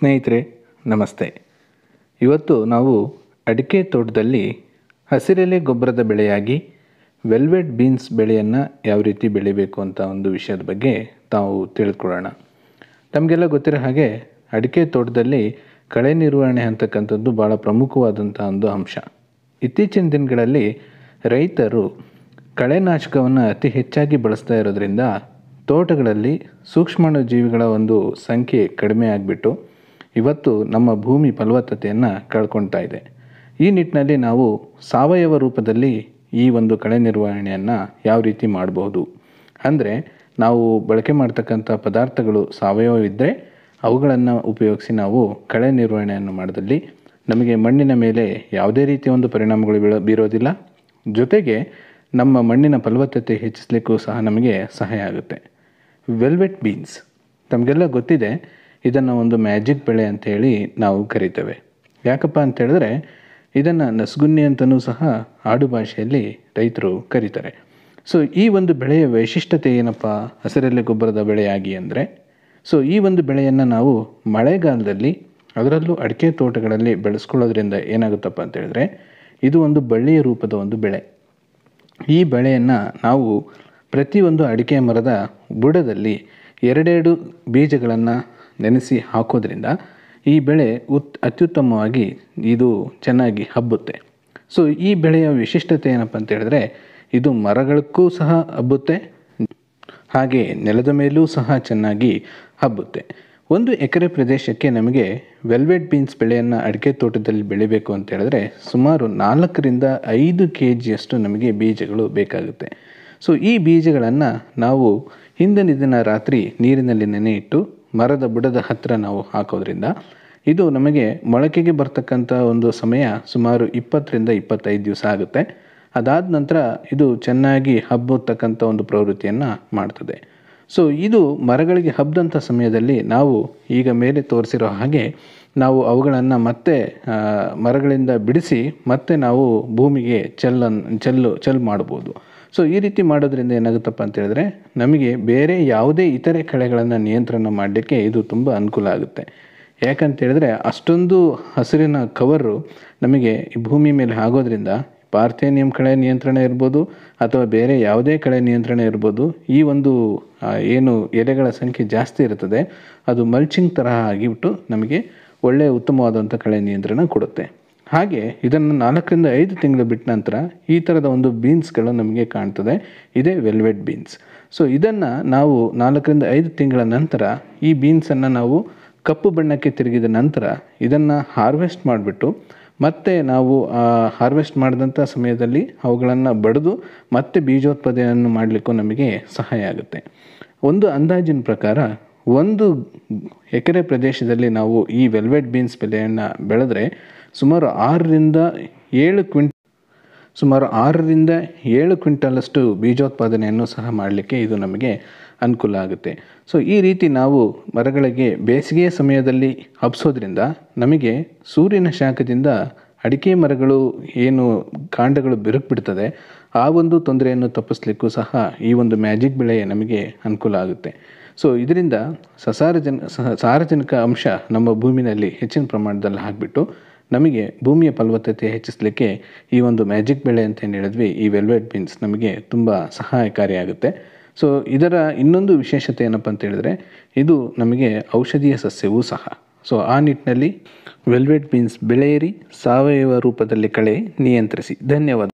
ಸ್ನೇಹಿತರೆ ನಮಸ್ತೆ ಇವತ್ತು ನಾವು ಅಡಿಕೆ ತೋಟದಲ್ಲಿ ಹಸಿರೆಲೆ ಗೊಬ್ಬರದ ಬೆಳೆಯಾಗಿ ವೆಲ್ವೆಟ್ ಬೀನ್ಸ್ ಬೆಳೆಯನ್ನು ಯಾವ ರೀತಿ ಬೆಳಿಬೇಕು ಅಂತ ಒಂದು ವಿಷಯದ ಬಗ್ಗೆ ತಾವು ತಿಳ್ಕೊಳ್ಳೋಣ ತಮಗೆಲ್ಲ ಗೊತ್ತಿರೋ ಹಾಗೆ ಅಡಿಕೆ ತೋಟದಲ್ಲಿ ಕಳೆ ನಿರ್ವಹಣೆ ಅಂತಕ್ಕಂಥದ್ದು ಭಾಳ ಪ್ರಮುಖವಾದಂಥ ಒಂದು ಅಂಶ ಇತ್ತೀಚಿನ ದಿನಗಳಲ್ಲಿ ರೈತರು ಕಳೆನಾಶಕವನ್ನು ಅತಿ ಹೆಚ್ಚಾಗಿ ಬಳಸ್ತಾ ಇರೋದ್ರಿಂದ ತೋಟಗಳಲ್ಲಿ ಸೂಕ್ಷ್ಮಾಣು ಜೀವಿಗಳ ಒಂದು ಸಂಖ್ಯೆ ಕಡಿಮೆ ಆಗಿಬಿಟ್ಟು ಇವತ್ತು ನಮ್ಮ ಭೂಮಿ ಫಲವತ್ತತೆಯನ್ನು ಕಳ್ಕೊಳ್ತಾ ಇದೆ ಈ ನಿಟ್ಟಿನಲ್ಲಿ ನಾವು ಸಾವಯವ ರೂಪದಲ್ಲಿ ಈ ಒಂದು ಕಳೆ ನಿರ್ವಹಣೆಯನ್ನು ಯಾವ ರೀತಿ ಮಾಡಬಹುದು ಅಂದರೆ ನಾವು ಬಳಕೆ ಮಾಡ್ತಕ್ಕಂಥ ಪದಾರ್ಥಗಳು ಸಾವಯವವಿದ್ದರೆ ಅವುಗಳನ್ನು ಉಪಯೋಗಿಸಿ ನಾವು ಕಳೆ ನಿರ್ವಹಣೆಯನ್ನು ಮಾಡಿದಲ್ಲಿ ನಮಗೆ ಮಣ್ಣಿನ ಮೇಲೆ ಯಾವುದೇ ರೀತಿಯ ಒಂದು ಪರಿಣಾಮಗಳು ಬೀರೋದಿಲ್ಲ ಜೊತೆಗೆ ನಮ್ಮ ಮಣ್ಣಿನ ಫಲವತ್ತತೆ ಹೆಚ್ಚಿಸಲಿಕ್ಕೂ ಸಹ ನಮಗೆ ಸಹಾಯ ಆಗುತ್ತೆ ವೆಲ್ವೆಟ್ ಬೀನ್ಸ್ ತಮಗೆಲ್ಲ ಗೊತ್ತಿದೆ ಇದನ್ನು ಒಂದು ಮ್ಯಾಜಿಕ್ ಬೆಳೆ ಅಂತ ನಾವು ಕರಿತೇವೆ ಯಾಕಪ್ಪ ಅಂತ ಹೇಳಿದ್ರೆ ಇದನ್ನು ನಸ್ಗುನ್ನಿ ಅಂತಲೂ ಸಹ ಆಡು ಭಾಷೆಯಲ್ಲಿ ರೈತರು ಕರೀತಾರೆ ಸೊ ಈ ಒಂದು ಬೆಳೆಯ ವೈಶಿಷ್ಟ್ಯತೆ ಏನಪ್ಪ ಹಸಿರೆಲೆ ಗೊಬ್ಬರದ ಬೆಳೆಯಾಗಿ ಅಂದರೆ ಸೊ ಈ ಒಂದು ಬೆಳೆಯನ್ನು ನಾವು ಮಳೆಗಾಲದಲ್ಲಿ ಅದರಲ್ಲೂ ಅಡಿಕೆ ತೋಟಗಳಲ್ಲಿ ಬೆಳೆಸ್ಕೊಳ್ಳೋದ್ರಿಂದ ಏನಾಗುತ್ತಪ್ಪ ಅಂತ ಹೇಳಿದ್ರೆ ಇದು ಒಂದು ಬಳ್ಳಿಯ ರೂಪದ ಒಂದು ಬೆಳೆ ಈ ಬೆಳೆಯನ್ನು ನಾವು ಪ್ರತಿಯೊಂದು ಅಡಿಕೆ ಮರದ ಬುಡದಲ್ಲಿ ಎರಡೆರಡು ಬೀಜಗಳನ್ನು ನೆನೆಸಿ ಹಾಕೋದ್ರಿಂದ ಈ ಬೆಳೆ ಉತ್ ಅತ್ಯುತ್ತಮವಾಗಿ ಇದು ಚೆನ್ನಾಗಿ ಹಬ್ಬುತ್ತೆ ಸೊ ಈ ಬೆಳೆಯ ವಿಶಿಷ್ಟತೆ ಏನಪ್ಪ ಅಂತ ಹೇಳಿದ್ರೆ ಇದು ಮರಗಳಕ್ಕೂ ಸಹ ಹಬ್ಬುತ್ತೆ ಹಾಗೆ ನೆಲದ ಮೇಲೂ ಸಹ ಚೆನ್ನಾಗಿ ಹಬ್ಬುತ್ತೆ ಒಂದು ಎಕರೆ ಪ್ರದೇಶಕ್ಕೆ ನಮಗೆ ವೆಲ್ವೆಟ್ ಬೀನ್ಸ್ ಬೆಳೆಯನ್ನು ಅಡಿಕೆ ತೋಟದಲ್ಲಿ ಬೆಳಿಬೇಕು ಅಂತ ಹೇಳಿದ್ರೆ ಸುಮಾರು ನಾಲ್ಕರಿಂದ ಐದು ಕೆ ಜಿಯಷ್ಟು ನಮಗೆ ಬೀಜಗಳು ಬೇಕಾಗುತ್ತೆ ಸೊ ಈ ಬೀಜಗಳನ್ನು ನಾವು ಹಿಂದಿನ ದಿನ ರಾತ್ರಿ ನೀರಿನಲ್ಲಿ ನೆನೆಯಿಟ್ಟು ಮರದ ಬುಡದ ಹತ್ತಿರ ನಾವು ಹಾಕೋದ್ರಿಂದ ಇದು ನಮಗೆ ಮೊಳಕೆಗೆ ಬರ್ತಕ್ಕಂಥ ಒಂದು ಸಮಯ ಸುಮಾರು ಇಪ್ಪತ್ತರಿಂದ ಇಪ್ಪತ್ತೈದು ದಿವಸ ಆಗುತ್ತೆ ಅದಾದ ನಂತರ ಇದು ಚೆನ್ನಾಗಿ ಹಬ್ಬತಕ್ಕಂಥ ಒಂದು ಪ್ರವೃತ್ತಿಯನ್ನು ಮಾಡ್ತದೆ ಸೊ ಇದು ಮರಗಳಿಗೆ ಹಬ್ಬದಂಥ ಸಮಯದಲ್ಲಿ ನಾವು ಈಗ ಮೇಲೆ ತೋರಿಸಿರೋ ಹಾಗೆ ನಾವು ಅವುಗಳನ್ನು ಮತ್ತೆ ಮರಗಳಿಂದ ಬಿಡಿಸಿ ಮತ್ತೆ ನಾವು ಭೂಮಿಗೆ ಚೆಲ್ಲನ್ನು ಚೆಲ್ಲು ಚೆಲ್ ಮಾಡ್ಬೋದು ಸೊ ಈ ರೀತಿ ಮಾಡೋದ್ರಿಂದ ಏನಾಗುತ್ತಪ್ಪ ಅಂತ ಹೇಳಿದ್ರೆ ನಮಗೆ ಬೇರೆ ಯಾವುದೇ ಇತರೆ ಕಳೆಗಳನ್ನು ನಿಯಂತ್ರಣ ಮಾಡಲಿಕ್ಕೆ ಇದು ತುಂಬ ಅನುಕೂಲ ಆಗುತ್ತೆ ಯಾಕಂತೇಳಿದ್ರೆ ಅಷ್ಟೊಂದು ಹಸಿರಿನ ಕವರು ನಮಗೆ ಭೂಮಿ ಮೇಲೆ ಆಗೋದ್ರಿಂದ ಪಾರ್ಥೇನಿಯಂ ಕಳೆ ನಿಯಂತ್ರಣ ಇರ್ಬೋದು ಅಥವಾ ಬೇರೆ ಯಾವುದೇ ಕಳೆ ನಿಯಂತ್ರಣ ಇರ್ಬೋದು ಈ ಒಂದು ಏನು ಎಲೆಗಳ ಸಂಖ್ಯೆ ಜಾಸ್ತಿ ಇರ್ತದೆ ಅದು ಮಲ್ಚಿಂಗ್ ತರಹ ಆಗಿಬಿಟ್ಟು ನಮಗೆ ಒಳ್ಳೆಯ ಉತ್ತಮವಾದಂಥ ಕಳೆ ನಿಯಂತ್ರಣ ಕೊಡುತ್ತೆ ಹಾಗೆ ಇದನ್ನು ನಾಲ್ಕರಿಂದ ಐದು ತಿಂಗಳು ಬಿಟ್ಟ ನಂತರ ಈ ಥರದ ಒಂದು ಬೀನ್ಸ್ಗಳು ನಮಗೆ ಕಾಣ್ತದೆ ಇದೇ ವೆಲ್ವೆಟ್ ಬೀನ್ಸ್ ಸೊ ಇದನ್ನು ನಾವು ನಾಲ್ಕರಿಂದ ಐದು ತಿಂಗಳ ನಂತರ ಈ ಬೀನ್ಸನ್ನು ನಾವು ಕಪ್ಪು ಬಣ್ಣಕ್ಕೆ ತಿರುಗಿದ ನಂತರ ಇದನ್ನು ಹಾರ್ವೆಸ್ಟ್ ಮಾಡಿಬಿಟ್ಟು ಮತ್ತೆ ನಾವು ಹಾರ್ವೆಸ್ಟ್ ಮಾಡಿದಂಥ ಸಮಯದಲ್ಲಿ ಅವುಗಳನ್ನು ಬಡಿದು ಮತ್ತೆ ಬೀಜೋತ್ಪಾದನೆಯನ್ನು ಮಾಡಲಿಕ್ಕೂ ನಮಗೆ ಸಹಾಯ ಆಗುತ್ತೆ ಒಂದು ಅಂದಾಜಿನ ಪ್ರಕಾರ ಒಂದು ಎಕರೆ ಪ್ರದೇಶದಲ್ಲಿ ನಾವು ಈ ವೆಲ್ವೆಟ್ ಬೀನ್ಸ್ ಬೆಲೆಯನ್ನು ಬೆಳೆದ್ರೆ ಸುಮಾರು ಆರರಿಂದ ಏಳು ಕ್ವಿಂಟ್ ಸುಮಾರು ಆರರಿಂದ ಏಳು ಕ್ವಿಂಟಲಷ್ಟು ಬೀಜೋತ್ಪಾದನೆಯನ್ನು ಸಹ ಮಾಡಲಿಕ್ಕೆ ಇದು ನಮಗೆ ಅನುಕೂಲ ಆಗುತ್ತೆ ಸೊ ಈ ರೀತಿ ನಾವು ಮರಗಳಿಗೆ ಬೇಸಿಗೆಯ ಸಮಯದಲ್ಲಿ ಹಬ್ಸೋದ್ರಿಂದ ನಮಗೆ ಸೂರ್ಯನ ಶಾಖದಿಂದ ಅಡಿಕೆ ಮರಗಳು ಏನು ಕಾಂಡಗಳು ಬಿರುಕ್ಬಿಡ್ತದೆ ಆ ಒಂದು ತೊಂದರೆಯನ್ನು ತಪ್ಪಿಸ್ಲಿಕ್ಕೂ ಸಹ ಈ ಒಂದು ಮ್ಯಾಜಿಕ್ ಬೆಳೆ ನಮಗೆ ಅನುಕೂಲ ಆಗುತ್ತೆ ಸೊ ಇದರಿಂದ ಸಸಾರಜನ ಸಾರಜನಕ ಅಂಶ ನಮ್ಮ ಭೂಮಿನಲ್ಲಿ ಹೆಚ್ಚಿನ ಪ್ರಮಾಣದಲ್ಲಿ ಹಾಕಿಬಿಟ್ಟು ನಮಗೆ ಭೂಮಿಯ ಫಲವತ್ತತೆ ಹೆಚ್ಚಿಸಲಿಕ್ಕೆ ಈ ಒಂದು ಮ್ಯಾಜಿಕ್ ಬೆಳೆ ಅಂತ ಏನು ಹೇಳಿದ್ವಿ ಈ ವೆಲ್ವೆಟ್ ಬೀನ್ಸ್ ನಮಗೆ ತುಂಬ ಸಹಾಯಕಾರಿಯಾಗುತ್ತೆ ಸೊ ಇದರ ಇನ್ನೊಂದು ವಿಶೇಷತೆ ಏನಪ್ಪ ಅಂತ ಹೇಳಿದ್ರೆ ಇದು ನಮಗೆ ಔಷಧೀಯ ಸಸ್ಯವೂ ಸಹ ಸೊ ಆ ನಿಟ್ಟಿನಲ್ಲಿ ವೆಲ್ವೆಟ್ ಬೀನ್ಸ್ ಬೆಳೆಯಿರಿ ಸಾವಯವ ರೂಪದಲ್ಲಿ ಕಳೆ ನಿಯಂತ್ರಿಸಿ ಧನ್ಯವಾದ